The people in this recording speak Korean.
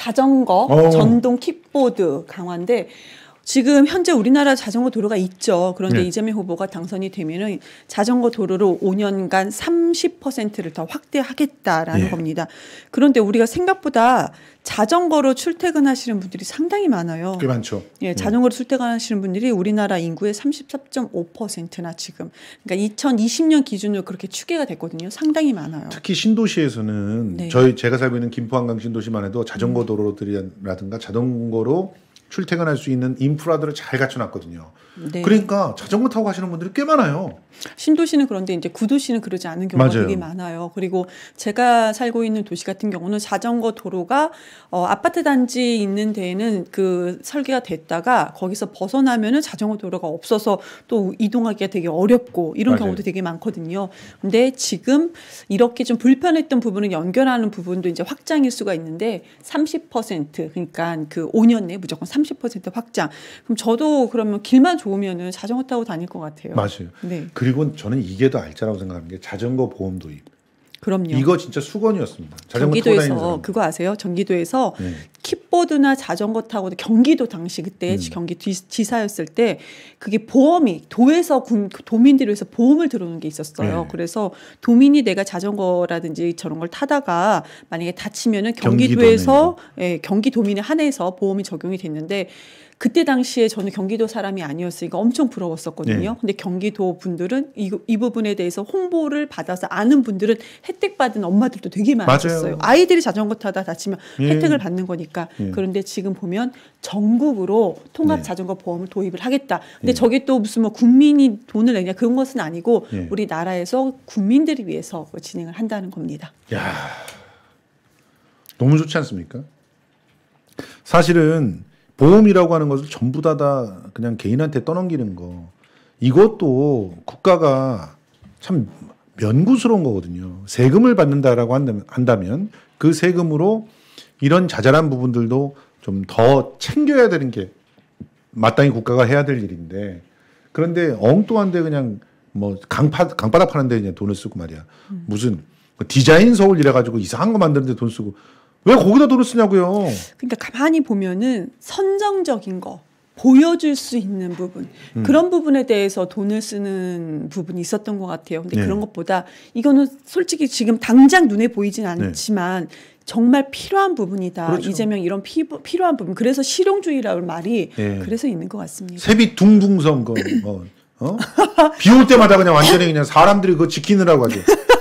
자전거, 오. 어. 전동 킥보드 강화인데 지금 현재 우리나라 자전거 도로가 있죠. 그런데 네. 이재명 후보가 당선이 되면은 자전거 도로로 5년간 30%를 더 확대하겠다라는 네. 겁니다. 그런데 우리가 생각보다 자전거로 출퇴근하시는 분들이 상당히 많아요. 꽤 많죠. 예, 네. 자전거로 출퇴근하시는 분들이 우리나라 인구의 34.5%나 지금 그러니까 2020년 기준으로 그렇게 추계가 됐거든요. 상당히 많아요. 특히 신도시에서는 네. 저희 제가 살고 있는 김포 한강 신도시만 해도 자전거 도로들이라든가 자전거로 출퇴근할 수 있는 인프라들을 잘 갖춰놨거든요. 네. 그러니까 자전거 타고 가시는 분들이 꽤 많아요. 신도시는 그런데 이제 구도시는 그러지 않은 경우가 맞아요. 되게 많아요. 그리고 제가 살고 있는 도시 같은 경우는 자전거 도로가 어, 아파트 단지 있는 데에는 그 설계가 됐다가 거기서 벗어나면은 자전거 도로가 없어서 또 이동하기가 되게 어렵고 이런 맞아요. 경우도 되게 많거든요. 근데 지금 이렇게 좀 불편했던 부분을 연결하는 부분도 이제 확장일 수가 있는데 30% 그러니까 그 5년 내 무조건 30 30% 확장. 그럼 저도 그러면 길만 좋으면은 자전거 타고 다닐 것 같아요. 맞아요. 네. 그리고 저는 이게 더 알짜라고 생각하는 게 자전거 보험 도입. 그럼요. 이거 진짜 수건이었습니다. 자전거에서 그거 아세요? 전기도에서 네. s k 드나 자전거 타고 경기도 당시 그때 음. 경기 지사였을 때 그게 보험이 도에서 군, 그 도민들을 위해서 보험을 들어오는 게 있었어요. 네. 그래서 도민이 내가 자전거라든지 저런 걸 타다가 만약에 다치면은 경기도에서 예, 경기도민의 한해서 보험이 적용이 됐는데 그때 당시에 저는 경기도 사람이 아니었으니까 엄청 부러웠었거든요. 네. 근데 경기도 분들은 이, 이 부분에 대해서 홍보를 받아서 아는 분들은 혜택 받은 엄마들도 되게 많았어요. 아이들이 자전거 타다 다치면 예. 혜택을 받는 거니까. 예. 그런데 지금 보면 전국으로 통합 네. 자전거 보험을 도입을 하겠다. 근데 예. 저게 또 무슨 뭐 국민이 돈을 내냐 그런 것은 아니고 예. 우리 나라에서 국민들을 위해서 진행을 한다는 겁니다. 야. 너무 좋지 않습니까? 사실은 보험이라고 하는 것을 전부 다, 다 그냥 개인한테 떠넘기는 거. 이것도 국가가 참 면구스러운 거거든요. 세금을 받는다라고 한다면 그 세금으로 이런 자잘한 부분들도 좀 더 챙겨야 되는 게 마땅히 국가가 해야 될 일인데 그런데 엉뚱한데 그냥 뭐 강파, 강바닥 파는데 그냥 돈을 쓰고 말이야. 무슨 뭐 디자인 서울 이래가지고 이상한 거 만드는데 돈 쓰고 왜 거기다 돈을 쓰냐고요. 그러니까 가만히 보면은 선정적인 거. 보여줄 수 있는 부분 음. 그런 부분에 대해서 돈을 쓰는 부분이 있었던 것 같아요. 근데 네. 그런 것보다 이거는 솔직히 지금 당장 눈에 보이진 네. 않지만 네. 정말 필요한 부분이다. 그렇죠. 이재명 이런 피, 필요한 부분 그래서 실용주의라는 말이 네. 그래서 있는 것 같습니다. 세비 둥둥 선거 어? 비올 때마다 그냥 완전히 그냥 사람들이 그거 지키느라고 하죠.